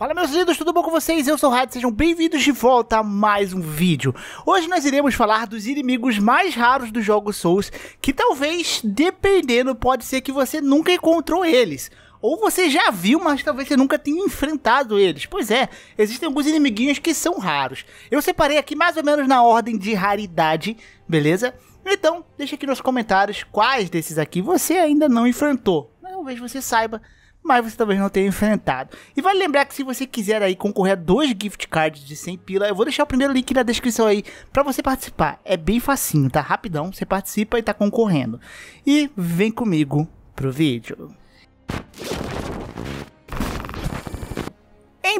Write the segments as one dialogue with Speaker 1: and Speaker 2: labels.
Speaker 1: Fala meus lindos, tudo bom com vocês? Eu sou o Rádio, sejam bem-vindos de volta a mais um vídeo. Hoje nós iremos falar dos inimigos mais raros do jogo Souls, que talvez, dependendo, pode ser que você nunca encontrou eles. Ou você já viu, mas talvez você nunca tenha enfrentado eles. Pois é, existem alguns inimiguinhos que são raros. Eu separei aqui mais ou menos na ordem de raridade, beleza? Então, deixa aqui nos comentários quais desses aqui você ainda não enfrentou. Talvez você saiba mas você talvez não tenha enfrentado. E vale lembrar que se você quiser aí concorrer a dois gift cards de 100 pila, eu vou deixar o primeiro link na descrição aí para você participar. É bem facinho, tá? Rapidão, você participa e tá concorrendo. E vem comigo pro vídeo.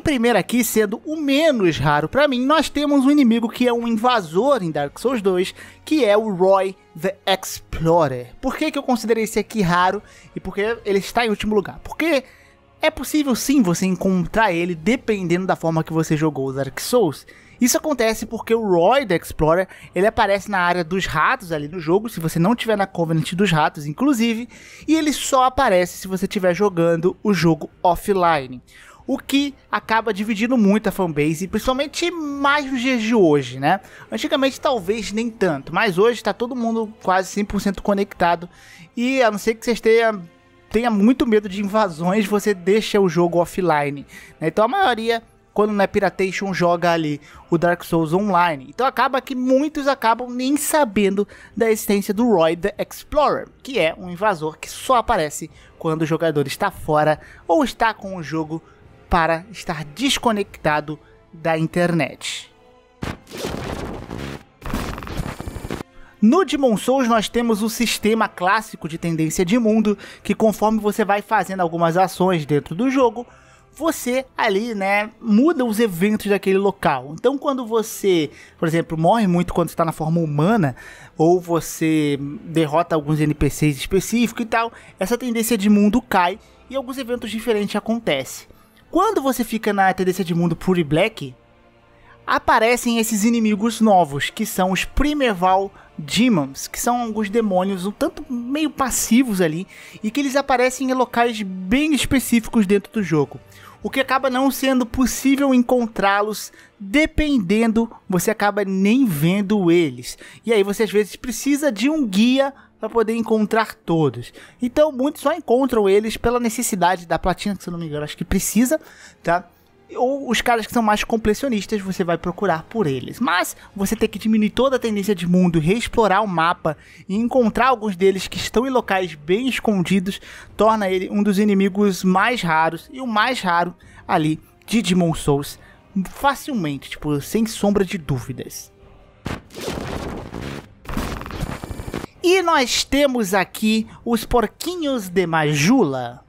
Speaker 1: Em primeiro aqui, sendo o menos raro para mim, nós temos um inimigo que é um invasor em Dark Souls 2, que é o Roy the Explorer. Por que, que eu considerei esse aqui raro e por que ele está em último lugar? Porque é possível sim você encontrar ele dependendo da forma que você jogou os Dark Souls. Isso acontece porque o Roy the Explorer, ele aparece na área dos ratos ali no jogo, se você não tiver na Covenant dos ratos, inclusive, e ele só aparece se você estiver jogando o jogo offline o que acaba dividindo muito a fanbase, principalmente mais nos dias de hoje, né? Antigamente talvez nem tanto, mas hoje está todo mundo quase 100% conectado e a não ser que você tenham tenha muito medo de invasões, você deixa o jogo offline. Né? Então a maioria quando na é Piratation joga ali o Dark Souls Online. Então acaba que muitos acabam nem sabendo da existência do Roy the Explorer, que é um invasor que só aparece quando o jogador está fora ou está com o jogo para estar desconectado da internet. No Demon Souls nós temos o sistema clássico de tendência de mundo, que conforme você vai fazendo algumas ações dentro do jogo, você ali, né, muda os eventos daquele local. Então, quando você, por exemplo, morre muito quando está na forma humana, ou você derrota alguns NPCs específicos e tal, essa tendência de mundo cai e alguns eventos diferentes acontecem. Quando você fica na tendência de mundo Pure Black, aparecem esses inimigos novos, que são os Primeval Demons, que são alguns demônios um tanto meio passivos ali, e que eles aparecem em locais bem específicos dentro do jogo o que acaba não sendo possível encontrá-los dependendo, você acaba nem vendo eles. E aí você às vezes precisa de um guia para poder encontrar todos. Então muitos só encontram eles pela necessidade da platina, que se não me engano, acho que precisa, tá? ou os caras que são mais completionistas, você vai procurar por eles. Mas você tem que diminuir toda a tendência de mundo, reexplorar o mapa e encontrar alguns deles que estão em locais bem escondidos, torna ele um dos inimigos mais raros e o mais raro ali de Demon Souls facilmente, tipo, sem sombra de dúvidas. E nós temos aqui os porquinhos de Majula.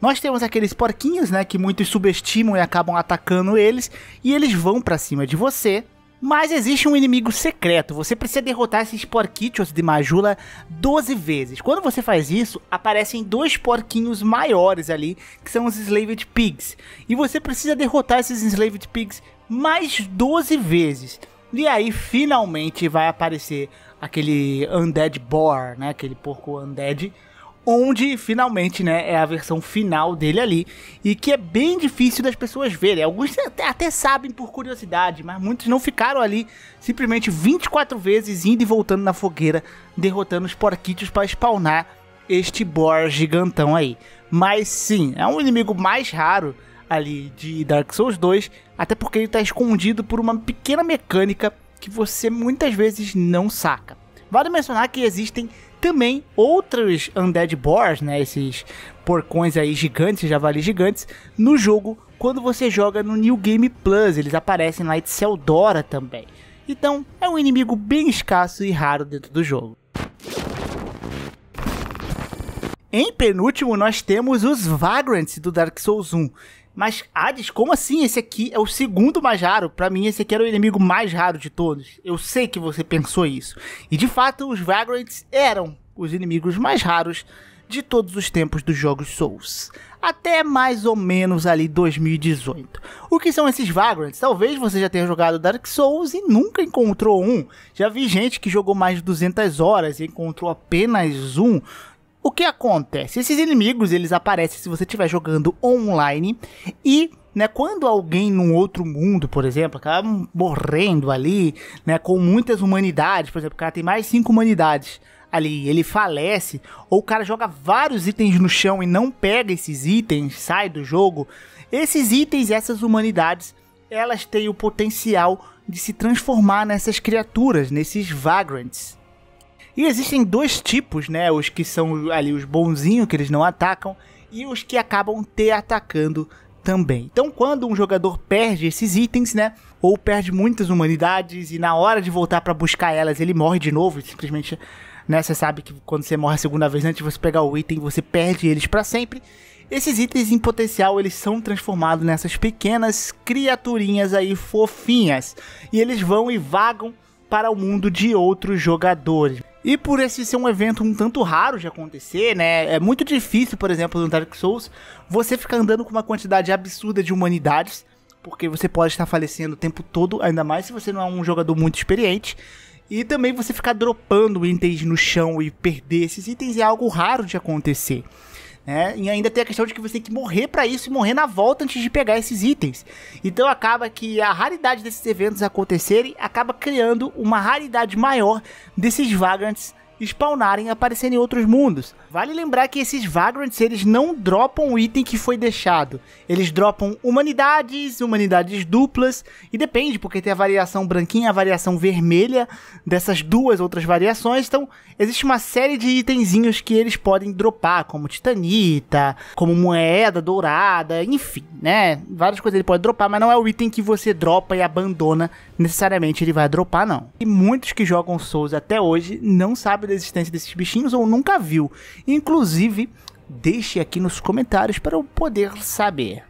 Speaker 1: Nós temos aqueles porquinhos, né, que muitos subestimam e acabam atacando eles, e eles vão para cima de você. Mas existe um inimigo secreto, você precisa derrotar esses porquinhos de Majula 12 vezes. Quando você faz isso, aparecem dois porquinhos maiores ali, que são os Slaved Pigs. E você precisa derrotar esses Slaved Pigs mais 12 vezes. E aí finalmente vai aparecer aquele Undead Boar, né, aquele porco Undead, onde finalmente, né, é a versão final dele ali, e que é bem difícil das pessoas verem. Alguns até, até, sabem por curiosidade, mas muitos não ficaram ali simplesmente 24 vezes indo e voltando na fogueira, derrotando os porquitos para spawnar este boar gigantão aí. Mas sim, é um inimigo mais raro ali de Dark Souls 2, até porque ele está escondido por uma pequena mecânica que você muitas vezes não saca. Vale mencionar que existem também outros Undead Boars, né? Esses porcões aí gigantes, javalis gigantes, no jogo quando você joga no New Game Plus. Eles aparecem lá em Celdora também. Então é um inimigo bem escasso e raro dentro do jogo. Em penúltimo, nós temos os Vagrants do Dark Souls 1. Mas, Hades, como assim? Esse aqui é o segundo mais raro. Para mim, esse aqui era o inimigo mais raro de todos. Eu sei que você pensou isso. E de fato, os Vagrants eram os inimigos mais raros de todos os tempos dos jogos Souls, até mais ou menos ali 2018. O que são esses Vagrants? Talvez você já tenha jogado Dark Souls e nunca encontrou um. Já vi gente que jogou mais de 200 horas e encontrou apenas um. O que acontece? Esses inimigos, eles aparecem se você estiver jogando online e né, quando alguém num outro mundo, por exemplo, acaba morrendo ali, né, com muitas humanidades, por exemplo, o cara tem mais cinco humanidades ali ele falece, ou o cara joga vários itens no chão e não pega esses itens, sai do jogo, esses itens, essas humanidades, elas têm o potencial de se transformar nessas criaturas, nesses vagrants. E existem dois tipos, né? Os que são ali os bonzinhos, que eles não atacam, e os que acabam te atacando também. Então, quando um jogador perde esses itens, né? Ou perde muitas humanidades e na hora de voltar para buscar elas, ele morre de novo, simplesmente né? Você sabe que quando você morre a segunda vez, antes de você pegar o item, você perde eles para sempre. Esses itens em potencial, eles são transformados nessas pequenas criaturinhas aí fofinhas. E eles vão e vagam para o mundo de outros jogadores. E por esse ser um evento um tanto raro de acontecer, né? É muito difícil, por exemplo, no Dark Souls, você ficar andando com uma quantidade absurda de humanidades, porque você pode estar falecendo o tempo todo, ainda mais se você não é um jogador muito experiente. E também você ficar dropando itens no chão e perder esses itens é algo raro de acontecer. Né? E ainda tem a questão de que você tem que morrer para isso e morrer na volta antes de pegar esses itens. Então acaba que a raridade desses eventos acontecerem acaba criando uma raridade maior desses vagrants spawnarem e aparecerem em outros mundos. Vale lembrar que esses Vagrants eles não dropam o item que foi deixado. Eles dropam humanidades, humanidades duplas, e depende, porque tem a variação branquinha, a variação vermelha dessas duas outras variações. Então, existe uma série de itenzinhos que eles podem dropar, como titanita, como moeda dourada, enfim, né? Várias coisas ele pode dropar, mas não é o item que você dropa e abandona necessariamente ele vai dropar, não. E muitos que jogam Souls até hoje não sabem da existência desses bichinhos ou nunca viu. Inclusive, deixe aqui nos comentários para eu poder saber.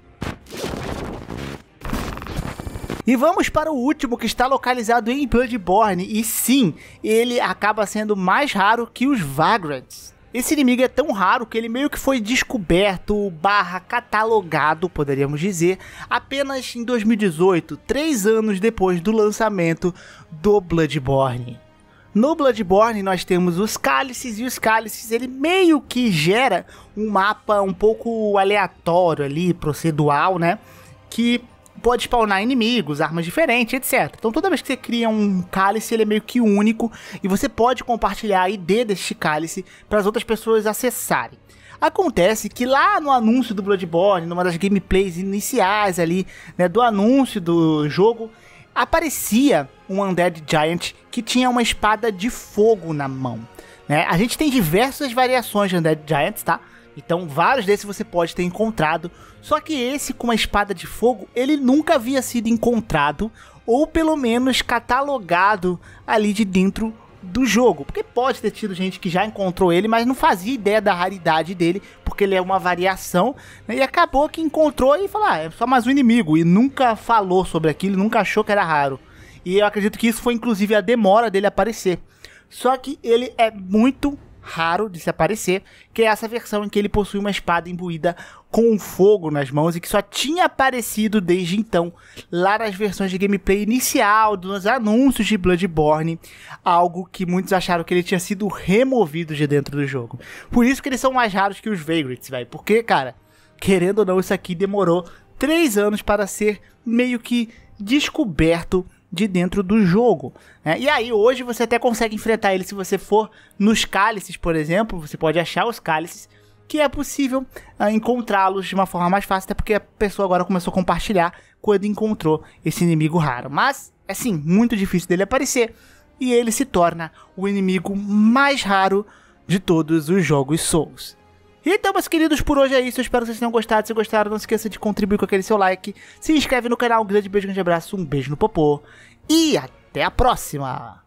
Speaker 1: E vamos para o último que está localizado em Bloodborne, e sim, ele acaba sendo mais raro que os Vagrants. Esse inimigo é tão raro que ele meio que foi descoberto barra catalogado, poderíamos dizer, apenas em 2018, três anos depois do lançamento do Bloodborne. No Bloodborne nós temos os cálices e os cálices ele meio que gera um mapa um pouco aleatório ali, procedural, né? Que pode spawnar inimigos, armas diferentes, etc. Então toda vez que você cria um cálice, ele é meio que único e você pode compartilhar a ID deste cálice para as outras pessoas acessarem. Acontece que lá no anúncio do Bloodborne, numa das gameplays iniciais ali, né, do anúncio do jogo, aparecia um Undead Giant que tinha uma espada de fogo na mão. Né? A gente tem diversas variações de Undead Giants, tá? Então, vários desses você pode ter encontrado. Só que esse com uma espada de fogo, ele nunca havia sido encontrado, ou pelo menos catalogado ali de dentro do jogo. Porque pode ter tido gente que já encontrou ele, mas não fazia ideia da raridade dele, porque ele é uma variação, né? e acabou que encontrou e falou, ah, é só mais um inimigo, e nunca falou sobre aquilo, nunca achou que era raro. E eu acredito que isso foi inclusive a demora dele aparecer. Só que ele é muito raro de se aparecer, que é essa versão em que ele possui uma espada imbuída com fogo nas mãos e que só tinha aparecido desde então lá nas versões de gameplay inicial, dos anúncios de Bloodborne, algo que muitos acharam que ele tinha sido removido de dentro do jogo. Por isso que eles são mais raros que os Vagrants, velho. Porque, cara, querendo ou não, isso aqui demorou três anos para ser meio que descoberto de dentro do jogo. Né? E aí, hoje você até consegue enfrentar ele se você for nos cálices, por exemplo. Você pode achar os cálices que é possível uh, encontrá-los de uma forma mais fácil, até porque a pessoa agora começou a compartilhar quando encontrou esse inimigo raro. Mas, é sim muito difícil dele aparecer e ele se torna o inimigo mais raro de todos os jogos Souls. Então, meus queridos, por hoje é isso. Eu espero que vocês tenham gostado. Se gostaram, não se esqueça de contribuir com aquele seu like. Se inscreve no canal. Um grande beijo, um grande abraço, um beijo no popô. E até a próxima!